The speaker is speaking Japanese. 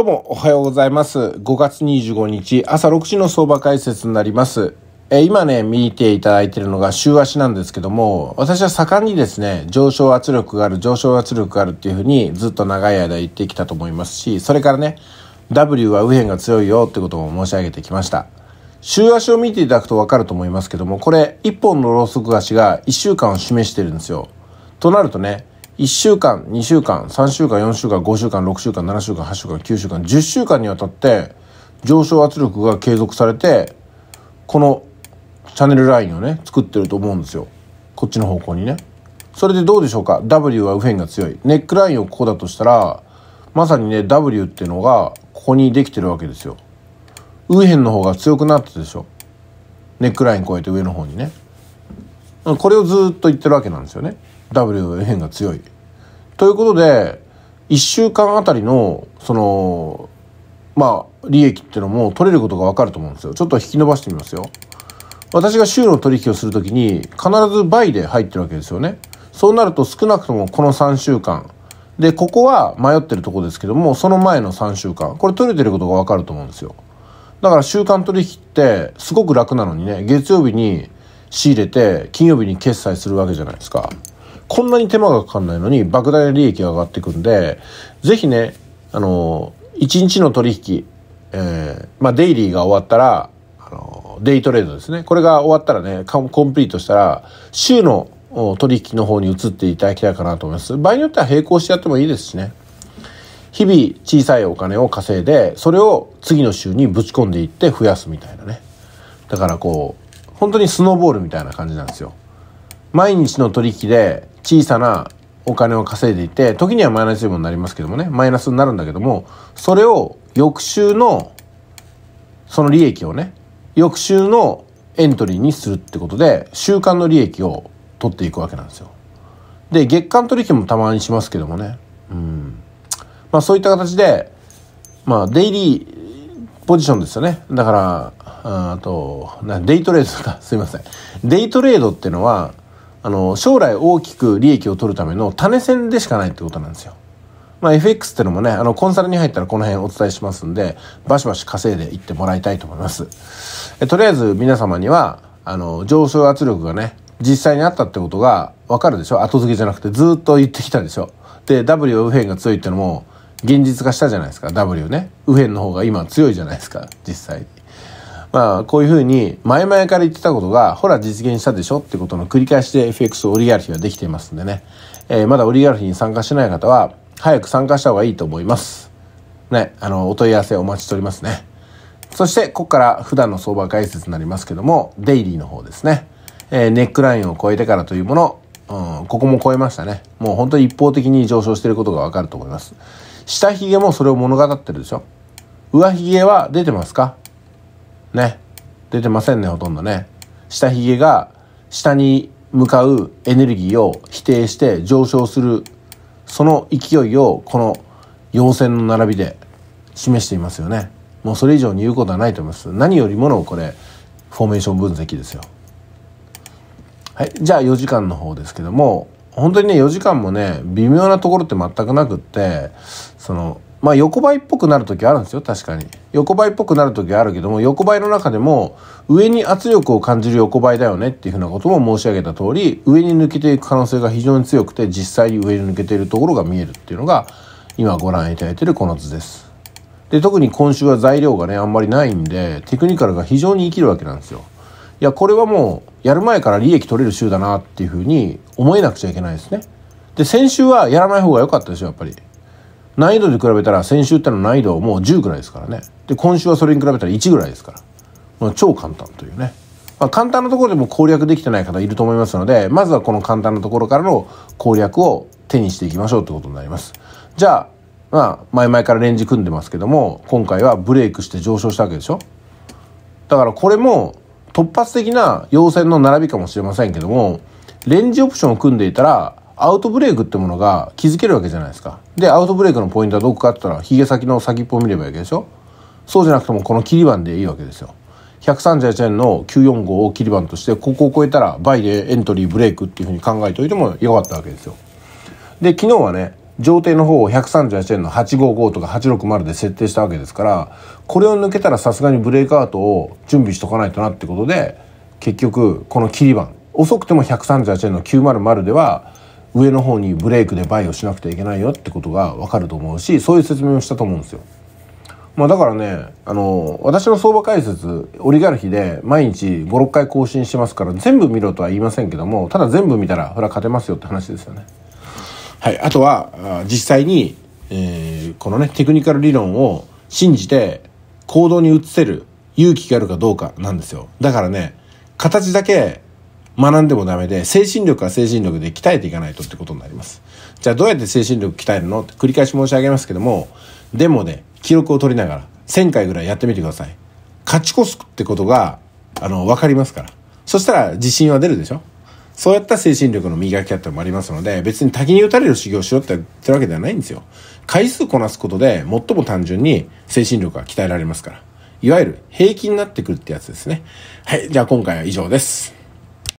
どうもおはようございます。5月25日朝6時の相場解説になります。え今ね、見ていただいているのが週足なんですけども、私は盛んにですね、上昇圧力がある、上昇圧力があるっていうふうにずっと長い間言ってきたと思いますし、それからね、W は右辺が強いよってことも申し上げてきました。週足を見ていただくとわかると思いますけども、これ、1本のローソク足が1週間を示してるんですよ。となるとね、1週間、2週間、3週間、4週間、5週間、6週間、7週間、8週間、9週間、10週間にわたって上昇圧力が継続されて、このチャンネルラインをね、作ってると思うんですよ。こっちの方向にね。それでどうでしょうか ?W は右辺が強い。ネックラインをここだとしたら、まさにね、W っていうのがここにできてるわけですよ。右辺の方が強くなったでしょ。ネックライン越えて上の方にね。これをずっと言ってるわけなんですよね。W 変が強い。ということで1週間あたりのそのまあ利益っていうのも取れることが分かると思うんですよ。ちょっと引き伸ばしてみますよ。私が週の取引をするときに必ず倍で入ってるわけですよね。そうなると少なくともこの3週間。で、ここは迷ってるとこですけども、その前の3週間。これ取れてることがわかると思うんですよ。だから週間取引ってすごく楽なのにね、月曜日に仕入れて金曜日に決済するわけじゃないですか。こんなに手間がかかんないのに、莫大な利益が上がってくんで、ぜひね、あの、1日の取引、えー、まあ、デイリーが終わったら、あの、デイトレードですね。これが終わったらね、コンプリートしたら、週の取引の方に移っていただきたいかなと思います。場合によっては並行してやってもいいですしね。日々小さいお金を稼いで、それを次の週にぶち込んでいって増やすみたいなね。だからこう、本当にスノーボールみたいな感じなんですよ。毎日の取引で小さなお金を稼いでいて、時にはマイナスにもなりますけどもね、マイナスになるんだけども、それを翌週の、その利益をね、翌週のエントリーにするってことで、週間の利益を取っていくわけなんですよ。で、月間取引もたまにしますけどもね、うん。まあそういった形で、まあデイリーポジションですよね。だから、あと、デイトレードだ、すいません。デイトレードっていうのは、あの、将来大きく利益を取るための種銭でしかないってことなんですよ。まあ FX ってのもね、あの、コンサルに入ったらこの辺お伝えしますんで、バシバシ稼いでいってもらいたいと思います。えとりあえず皆様には、あの、上昇圧力がね、実際にあったってことがわかるでしょ後付けじゃなくてずっと言ってきたでしょで、W 右辺が強いってのも現実化したじゃないですか、W ね。右辺の方が今強いじゃないですか、実際に。まあ、こういうふうに前々から言ってたことが、ほら実現したでしょってことの繰り返しで FX オリガルヒはできていますんでね。えー、まだオリガルヒに参加してない方は、早く参加した方がいいと思います。ね、あの、お問い合わせお待ちしておりますね。そして、ここから普段の相場解説になりますけども、デイリーの方ですね。えー、ネックラインを超えてからというもの、うん、ここも超えましたね。もう本当に一方的に上昇していることがわかると思います。下髭もそれを物語ってるでしょ上髭は出てますかね。出てませんね、ほとんどね。下髭が下に向かうエネルギーを否定して上昇する、その勢いをこの陽線の並びで示していますよね。もうそれ以上に言うことはないと思います。何よりものこれ、フォーメーション分析ですよ。はい。じゃあ4時間の方ですけども、本当にね、4時間もね、微妙なところって全くなくって、その、まあ横ばいっぽくなる時あるんですよ確かに横ばいっぽくなる時あるけども横ばいの中でも上に圧力を感じる横ばいだよねっていうふうなことも申し上げた通り上に抜けていく可能性が非常に強くて実際に上に抜けているところが見えるっていうのが今ご覧いただいているこの図です。で特に今週は材料がねあんまりないんでテクニカルが非常に生きるわけなんですよ。いやこれはもうやる前から利益取れる週だなっていうふうに思えなくちゃいけないですね。で先週はやらない方が良かったでしょやっぱり。難易度で比べたら先週っての難易度もう10ぐらいですからねで今週はそれに比べたら1ぐらいですから、ま超簡単というね、まあ、簡単なところでも攻略できてない方いると思いますのでまずはこの簡単なところからの攻略を手にしていきましょうということになりますじゃあまあ前々からレンジ組んでますけども今回はブレイクして上昇したわけでしょだからこれも突発的な要線の並びかもしれませんけどもレンジオプションを組んでいたらアウトブレイクってものが気づけるわけじゃないですか。で、アウトブレイクのポイントはどこかって言ったら、ゲ先の先っぽを見ればいいわけでしょそうじゃなくてもこの切り板でいいわけですよ。1 3 1円の945を切り板として、ここを超えたらバイでエントリーブレイクっていうふうに考えておいてもよかったわけですよ。で、昨日はね、上底の方を138円の855とか860で設定したわけですから、これを抜けたらさすがにブレイクアウトを準備しとかないとなってことで、結局、この切り板、遅くても138円の900では、上の方にブレイクでバイをしなくてはいけないよってことがわかると思うしそういう説明をしたと思うんですよ。まあ、だからねあの私の相場解説オリガルヒで毎日56回更新してますから全部見ろとは言いませんけどもただ全部見たらほら、勝てますよって話ですよね。はい、あとは実際に、えー、このねテクニカル理論を信じて行動に移せる勇気があるかどうかなんですよ。だからね形だけ学んでもダメで、精神力は精神力で鍛えていかないとってことになります。じゃあどうやって精神力鍛えるのって繰り返し申し上げますけども、デモで記録を取りながら1000回ぐらいやってみてください。勝ち越すってことが、あの、わかりますから。そしたら自信は出るでしょそうやった精神力の磨き方もありますので、別に滝に打たれる修行しようって言ってるわけではないんですよ。回数こなすことで、最も単純に精神力は鍛えられますから。いわゆる平均になってくるってやつですね。はい、じゃあ今回は以上です。